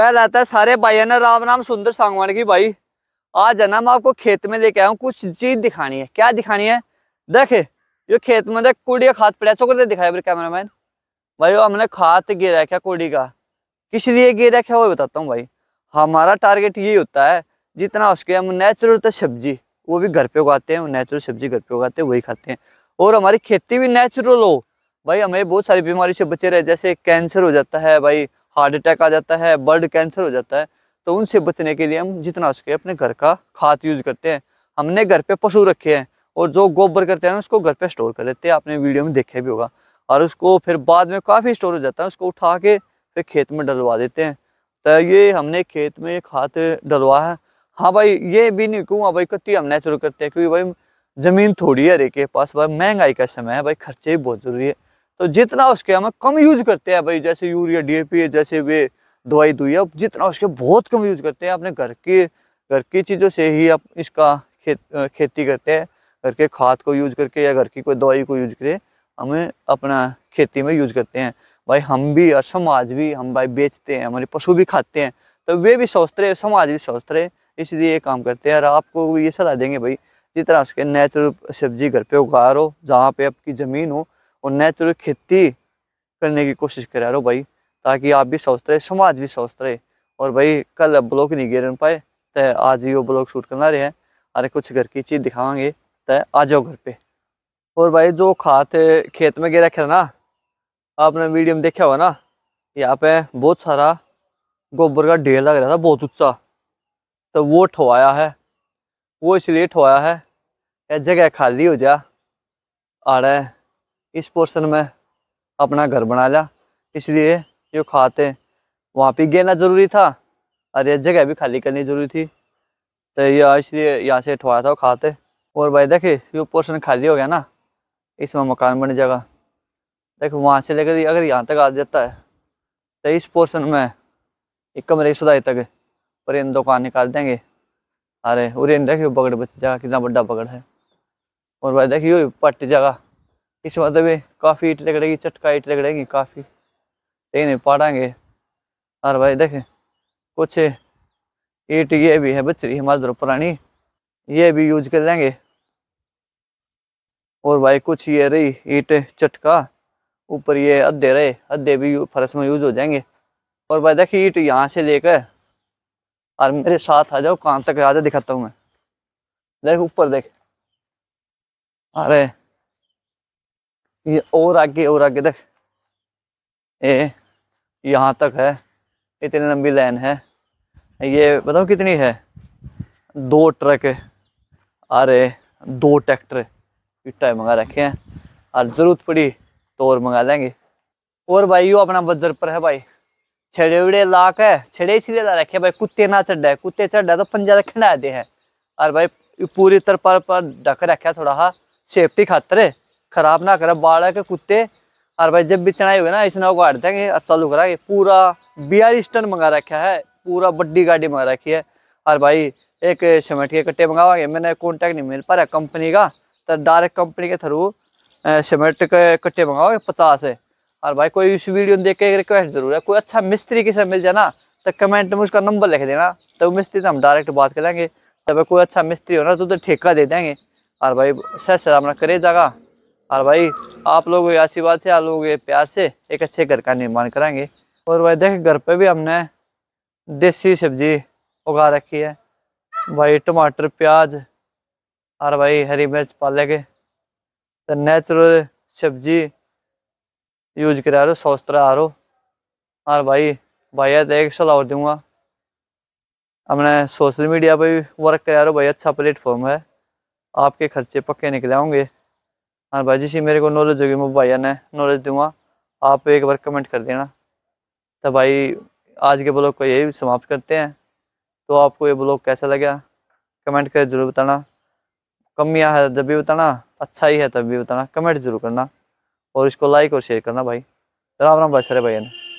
पहला आता तो है सारे भाई ने राम राम सुंदर सांगवान की भाई आज है ना मैं आपको खेत में लेके आया हूँ कुछ चीज दिखानी है क्या दिखानी है देखे ये खेत में देख कुड़ी खाद पड़ा चौक दिखाया मेरे कैमरा मैन भाई वो हमने खाद गिरा क्या कुड़ी का किस लिए गिरा क्या वो बताता हूँ भाई हमारा टारगेट ये होता है जितना उसके हम नेचुरल तो सब्जी वो भी घर पे उगाते हैं नेचुरल सब्जी घर पे उगाते हैं वही खाते हैं और हमारी खेती भी नेचुरल हो भाई हमें बहुत सारी बीमारी से बचे रहे जैसे कैंसर हो जाता है भाई हार्ट अटैक आ जाता है ब्लड कैंसर हो जाता है तो उनसे बचने के लिए हम जितना उसके अपने घर का खाद यूज़ करते हैं हमने घर पे पशु रखे हैं और जो गोबर करते हैं उसको घर पे स्टोर कर लेते हैं आपने वीडियो में देखा भी होगा और उसको फिर बाद में काफ़ी स्टोर हो जाता है उसको उठा के फिर खेत में डलवा देते हैं तो ये हमने खेत में खाद डलवा है हाँ भाई ये भी नहीं कहूँ भाई कत्ती हम नेचुरल करते हैं क्योंकि भाई ज़मीन थोड़ी है रे के पास भाई महंगाई का समय है भाई खर्चे भी बहुत ज़रूरी है तो जितना उसके हम कम यूज करते हैं भाई जैसे यूरिया डीएपी जैसे वे दवाई दुई अब जितना उसके बहुत कम यूज करते हैं अपने घर के घर की चीज़ों से ही आप इसका खेत खेती करते हैं घर के खाद को यूज करके या घर की कोई दवाई को यूज करके हमें अपना खेती में यूज करते हैं भाई हम भी और समाज भी हम भाई बेचते हैं हमारे पशु भी खाते हैं तो वे भी सोचते रहे समाज भी सोचते रहे इसलिए ये काम करते हैं और आपको भी ये सलाह देंगे भाई जितना उसके नेचुरल सब्जी घर पे उगा रहो जहाँ पे आपकी ज़मीन हो और नेचुरल खेती करने की कोशिश करा रहो भाई ताकि आप भी स्वस्थ रहे समाज भी स्वस्थ रहे और भाई कल ब्लॉक नहीं गिर पाए तो आज ही वो ब्लॉक शूट करना रहे हैं अरे कुछ घर की चीज़ दिखावांगे तो आ जाओ घर पे और भाई जो खाद खेत में गिर रखे ना आपने वीडियो में देखा होगा ना यहाँ पे बहुत सारा गोबर का ढेर लग रहा था बहुत उच्चा तो वो ठोआया है वो इसलिए ठोआया है जगह खाली हो जा आ रहा है इस पोर्शन में अपना घर बना लिया इसलिए जो खाते वहाँ पे गिरना ज़रूरी था और ये जगह भी खाली करनी ज़रूरी थी तो यह इसलिए यहाँ से उठवाया था वो खाते और भाई देखे ये पोर्शन खाली हो गया ना इसमें मकान बन जाएगा देखो वहाँ से लेकर अगर यहाँ तक आ जाता है तो इस पोर्शन में एक कमरे सुधाई तक और इन दुकान निकाल देंगे अरे और इन देखियो बगड़ बच जाएगा कितना बड़ा बगड़ है और भाई देखियो पट्टी जगह इस बात तो भी काफ़ी ईट लगड़ेगी चटका ईट लगड़ेगी काफ़ी नहीं पाड़ांगे और भाई देख कुछ ईट ये भी है बचरी हमारे दर पुरानी ये भी यूज कर लेंगे और भाई कुछ ये रही ईट चटका ऊपर ये अधे रहे अधे भी फरस में यूज हो जाएंगे और भाई देखिए ईट यहाँ से लेकर और मेरे साथ आ जाओ कहाँ तक आ जाओ दिखाता हूँ मैं देख ऊपर देख अरे ये और आगे और आगे तक ये यहाँ तक है इतनी लंबी लाइन है ये बताओ कितनी है दो ट्रक अरे दो ट्रैक्टर इट्टा मंगा रखे हैं और ज़रूरत पड़ी तो और मंगा लेंगे और भाई वो अपना बजर पर है भाई छड़े उड़े लाक है छड़े इसलिए ला रखे भाई कुत्ते ना चढ़ा है कुत्ते चढ़ा तो पंजा खंडा दे है और भाई पूरी तरफ पर ढक रखे थोड़ा हा सेफ्टी खातर खराब ना करे बाड़ा के कुत्ते और भाई जब भी चढ़ाई हुए ना इसने उगाड़ देंगे और चालू कराएंगे पूरा आर स्टन मंगा रखा है पूरा बड्डी गाड़ी मंगा रखी है और भाई एक सीमेंट के कट्टे मंगावागे मैंने कॉन्टैक्ट नहीं मिल पा रहा कंपनी का तो डायरेक्ट कंपनी के थ्रू सीमेंट के कट्टे मंगाओगे पचास है और भाई कोई इस वीडियो देख के रिक्वेस्ट जरूर है कोई अच्छा मिस्त्री किसे मिल जाए ना तो कमेंट में उसका नंबर लिख देना तो मिस्त्री से हम डायरेक्ट बात करेंगे भाई कोई अच्छा मिस्त्री हो ना तो, ठेका दे देंगे और भाई सह से अपना करे जाएगा और भाई आप लोग आशीर्वाद से आप लोग प्यार से एक अच्छे घर का निर्माण कराएंगे और भाई देख घर पे भी हमने देसी सब्जी उगा रखी है भाई टमाटर प्याज और भाई हरी मिर्च के तो नेचुरल सब्जी यूज करा रो सॉस तरह आ रो और भाई भाई तो एक सलाह दूंगा हमने सोशल मीडिया पर भी वर्क करा रो भाई अच्छा प्लेटफॉर्म है आपके खर्चे पक्के निकले होंगे हाँ भाई सी मेरे को नॉलेज होगी मैं भाई ने नॉलेज दूंगा आप एक बार कमेंट कर देना तो भाई आज के ब्लॉग को यही समाप्त करते हैं तो आपको ये ब्लॉग कैसा लगा कमेंट कर जरूर बताना कमियाँ है जब भी बताना अच्छा ही है तब भी बताना कमेंट जरूर करना और इसको लाइक और शेयर करना भाई राम राम भाई सारे भाई ने